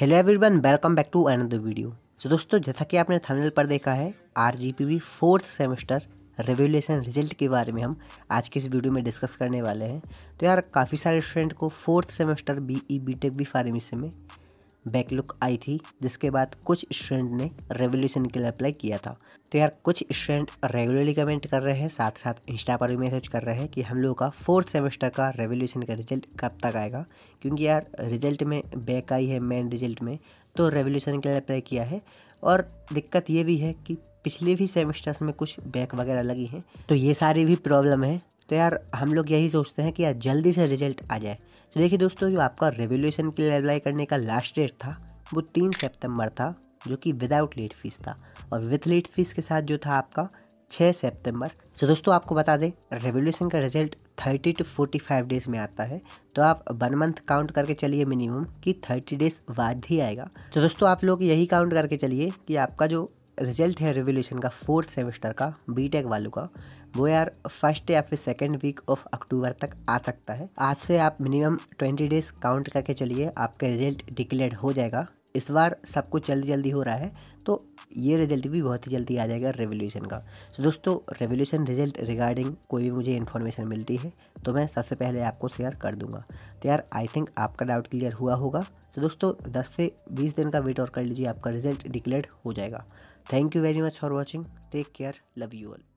hello everyone welcome back to another video so दोस्तों जैसा कि आपने थंबनेल पर देखा है R G fourth semester revaluation result के बारे में हम आज के इस वीडियो में डिस्कस करने वाले हैं तो यार काफ़ी सारे स्टूडेंट को fourth semester B E B tech B pharmacy में बैकलुक आई थी जिसके बाद कुछ स्टूडेंट ने रेवोल्यूशन के लिए अप्लाई किया था तो यार कुछ स्टूडेंट रेगुलरली कमेंट कर रहे हैं साथ साथ इंस्टा पर भी मैसेज कर रहे हैं कि हम लोगों का फोर्थ सेमेस्टर का रेवोल्यूशन का रिजल्ट कब तक आएगा क्योंकि यार रिजल्ट में बैक आई है मेन रिजल्ट में तो रेवोल्यूशन के लिए अप्लाई किया है और दिक्कत ये भी है कि पिछले भी सेमेस्टर्स में कुछ बैक वगैरह लगी हैं तो ये सारी भी प्रॉब्लम है तो यार हम लोग यही सोचते हैं कि यार जल्दी से रिजल्ट आ जाए तो देखिए दोस्तों जो आपका रेवोल्यूशन के लिए अप्लाई करने का लास्ट डेट था वो तीन सितंबर था जो कि विदाउट लेट फीस था और विथ लेट फीस के साथ जो था आपका छः सितंबर तो दोस्तों आपको बता दें रेवोल्यूशन का result thirty to forty five days में आता है तो आप वन मंथ काउंट करके चलिए मिनिमम कि थर्टी डेज़ बाद ही आएगा तो दोस्तों आप लोग यही काउंट करके चलिए कि आपका जो रिजल्ट है रिवोल्यूशन का फोर्थ सेमेस्टर का बीटेक वालों का वो यार फर्स्ट या फिर सेकेंड वीक ऑफ अक्टूबर तक आ सकता है आज से आप मिनिमम ट्वेंटी डेज काउंट करके चलिए आपका रिजल्ट डिक्लेयर हो जाएगा इस बार सब कुछ जल्दी जल्दी हो रहा है तो ये रिजल्ट भी बहुत ही जल्दी आ जाएगा रेवोल्यूशन का तो दोस्तों रेवोल्यूशन रिजल्ट रिगार्डिंग कोई भी मुझे इन्फॉर्मेशन मिलती है तो मैं सबसे पहले आपको शेयर कर दूंगा तो यार आई थिंक आपका डाउट क्लियर हुआ होगा तो दोस्तों दस से बीस दिन का वेट और कर लीजिए आपका रिजल्ट डिक्लेयर हो जाएगा thank you very much for watching take care love you all